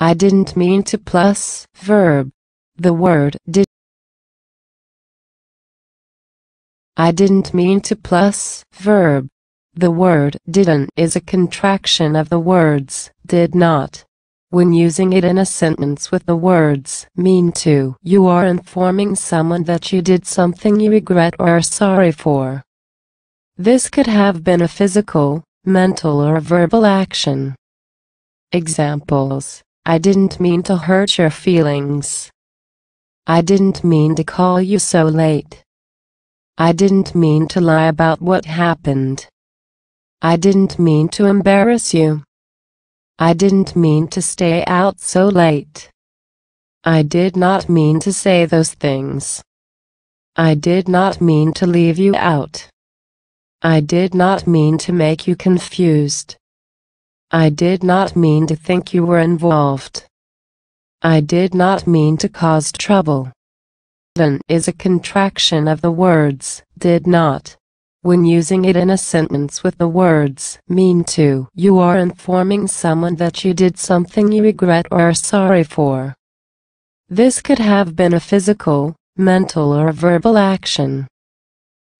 I didn't mean to plus verb. The word did. I didn't mean to plus verb. The word didn't is a contraction of the words did not. When using it in a sentence with the words mean to, you are informing someone that you did something you regret or are sorry for. This could have been a physical, mental or verbal action. Examples I didn't mean to hurt your feelings. I didn't mean to call you so late. I didn't mean to lie about what happened. I didn't mean to embarrass you. I didn't mean to stay out so late. I did not mean to say those things. I did not mean to leave you out. I did not mean to make you confused. I did not mean to think you were involved. I did not mean to cause trouble. Then is a contraction of the words, did not. When using it in a sentence with the words, mean to, you are informing someone that you did something you regret or are sorry for. This could have been a physical, mental or verbal action.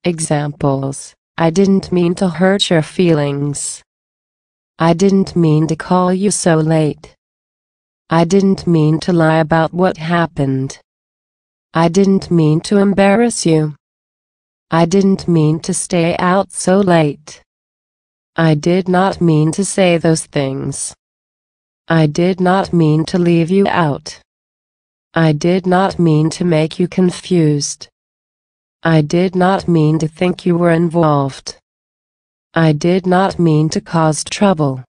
Examples I didn't mean to hurt your feelings. I didn't mean to call you so late. I didn't mean to lie about what happened. I didn't mean to embarrass you. I didn't mean to stay out so late. I did not mean to say those things. I did not mean to leave you out. I did not mean to make you confused. I did not mean to think you were involved. I did not mean to cause trouble.